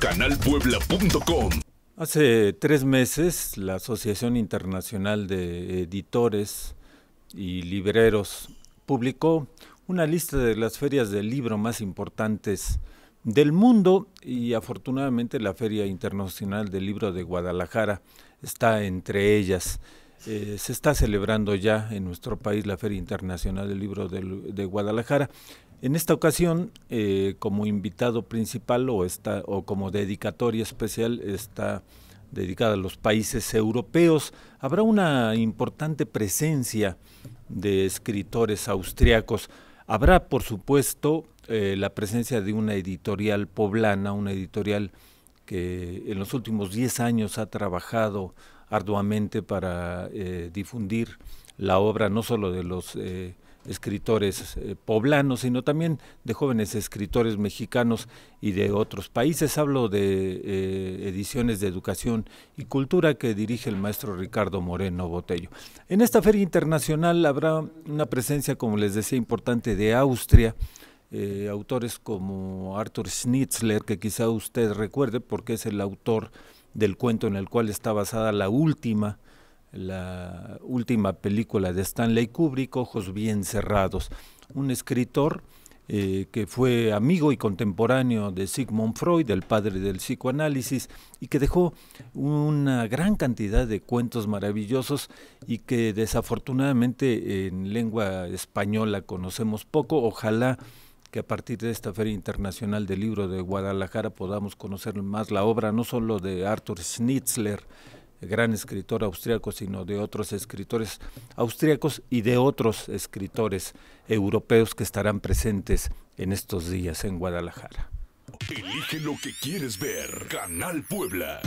Canalpuebla.com Hace tres meses, la Asociación Internacional de Editores y Libreros publicó una lista de las ferias del libro más importantes del mundo y afortunadamente la Feria Internacional del Libro de Guadalajara está entre ellas. Eh, se está celebrando ya en nuestro país la Feria Internacional del Libro de, Guadalajara. En esta ocasión, eh, como invitado principal o, como dedicatoria especial, está dedicada a los países europeos. Habrá una importante presencia de escritores austriacos. Habrá, por supuesto, eh, la presencia de una editorial poblana, una editorial que en los últimos 10 años ha trabajado arduamente para eh, difundir la obra no solo de los eh, escritores eh, poblanos, sino también de jóvenes escritores mexicanos y de otros países. Hablo de ediciones de educación y cultura que dirige el maestro Ricardo Moreno Botello. En esta feria internacional habrá una presencia, como les decía, importante de Austria. autores como Arthur Schnitzler, que quizá usted recuerde porque es el autor del cuento en el cual está basada la última, la última película de Stanley Kubrick, Ojos bien cerrados. Un escritor eh, que fue amigo y contemporáneo de Sigmund Freud, el padre del psicoanálisis, y que dejó una gran cantidad de cuentos maravillosos y que desafortunadamente en lengua española conocemos poco. Ojalá que a partir de esta Feria Internacional del Libro de Guadalajara podamos conocer más la obra no solo de Arthur Schnitzler, gran escritor austriaco, sino de otros escritores austriacos y de otros escritores europeos que estarán presentes en estos días en Guadalajara. Elige lo que quieres ver, Canal Puebla.